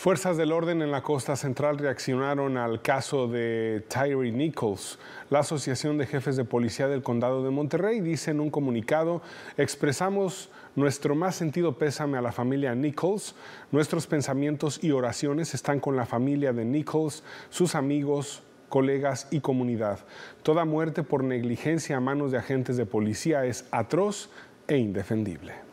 Fuerzas del orden en la costa central reaccionaron al caso de Tyree Nichols. La Asociación de Jefes de Policía del Condado de Monterrey dice en un comunicado, expresamos nuestro más sentido pésame a la familia Nichols. Nuestros pensamientos y oraciones están con la familia de Nichols, sus amigos, colegas y comunidad. Toda muerte por negligencia a manos de agentes de policía es atroz e indefendible.